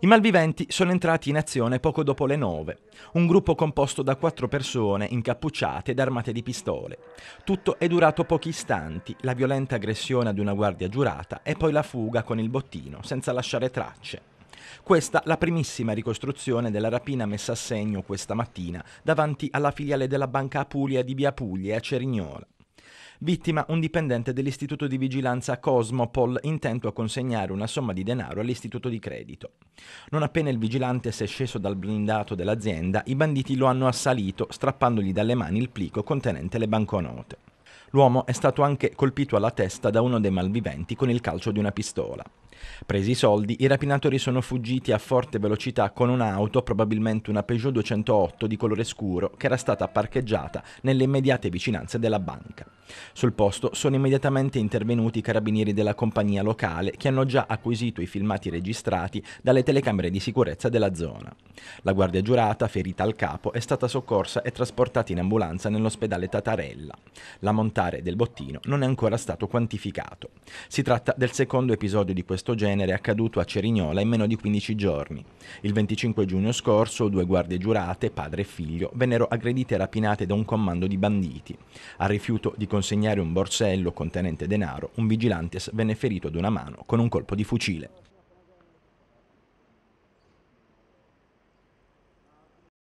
I malviventi sono entrati in azione poco dopo le nove. un gruppo composto da quattro persone incappucciate ed armate di pistole. Tutto è durato pochi istanti, la violenta aggressione ad una guardia giurata e poi la fuga con il bottino, senza lasciare tracce. Questa la primissima ricostruzione della rapina messa a segno questa mattina davanti alla filiale della Banca Apulia di Via Puglia a Cerignola. Vittima un dipendente dell'istituto di vigilanza Cosmopol intento a consegnare una somma di denaro all'istituto di credito. Non appena il vigilante si è sceso dal blindato dell'azienda, i banditi lo hanno assalito, strappandogli dalle mani il plico contenente le banconote. L'uomo è stato anche colpito alla testa da uno dei malviventi con il calcio di una pistola. Presi i soldi, i rapinatori sono fuggiti a forte velocità con un'auto, probabilmente una Peugeot 208 di colore scuro, che era stata parcheggiata nelle immediate vicinanze della banca. Sul posto sono immediatamente intervenuti i carabinieri della compagnia locale che hanno già acquisito i filmati registrati dalle telecamere di sicurezza della zona. La guardia giurata, ferita al capo, è stata soccorsa e trasportata in ambulanza nell'ospedale Tatarella. L'ammontare del bottino non è ancora stato quantificato. Si tratta del secondo episodio di questo questo genere è accaduto a Cerignola in meno di 15 giorni. Il 25 giugno scorso due guardie giurate, padre e figlio, vennero aggredite e rapinate da un comando di banditi. Al rifiuto di consegnare un borsello contenente denaro, un vigilante venne ferito ad una mano con un colpo di fucile.